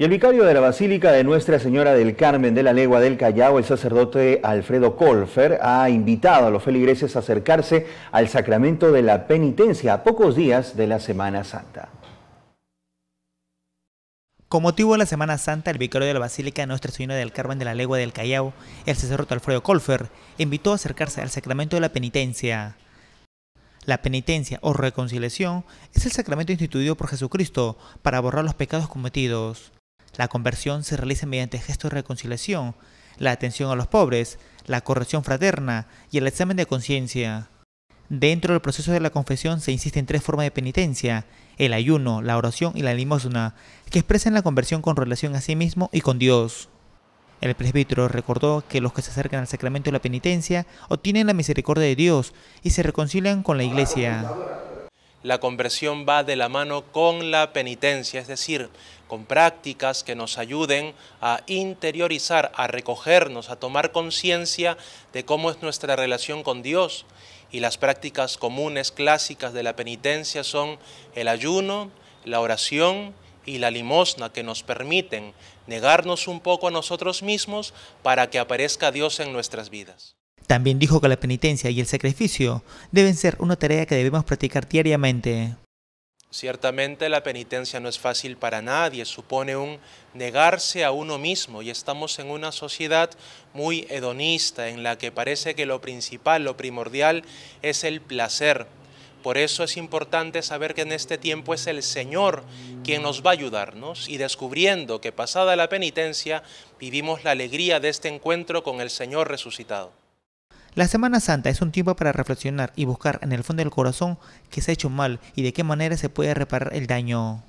Y el vicario de la Basílica de Nuestra Señora del Carmen de la Legua del Callao, el sacerdote Alfredo Colfer, ha invitado a los feligreses a acercarse al sacramento de la penitencia a pocos días de la Semana Santa. Con motivo de la Semana Santa, el vicario de la Basílica de Nuestra Señora del Carmen de la Legua del Callao, el sacerdote Alfredo Colfer, invitó a acercarse al sacramento de la penitencia. La penitencia o reconciliación es el sacramento instituido por Jesucristo para borrar los pecados cometidos. La conversión se realiza mediante gestos de reconciliación, la atención a los pobres, la corrección fraterna y el examen de conciencia. Dentro del proceso de la confesión se insiste en tres formas de penitencia, el ayuno, la oración y la limosna, que expresan la conversión con relación a sí mismo y con Dios. El presbítero recordó que los que se acercan al sacramento de la penitencia obtienen la misericordia de Dios y se reconcilian con la iglesia la conversión va de la mano con la penitencia, es decir, con prácticas que nos ayuden a interiorizar, a recogernos, a tomar conciencia de cómo es nuestra relación con Dios. Y las prácticas comunes, clásicas de la penitencia son el ayuno, la oración y la limosna que nos permiten negarnos un poco a nosotros mismos para que aparezca Dios en nuestras vidas. También dijo que la penitencia y el sacrificio deben ser una tarea que debemos practicar diariamente. Ciertamente la penitencia no es fácil para nadie, supone un negarse a uno mismo y estamos en una sociedad muy hedonista en la que parece que lo principal, lo primordial es el placer. Por eso es importante saber que en este tiempo es el Señor quien nos va a ayudarnos y descubriendo que pasada la penitencia vivimos la alegría de este encuentro con el Señor resucitado. La Semana Santa es un tiempo para reflexionar y buscar en el fondo del corazón qué se ha hecho mal y de qué manera se puede reparar el daño.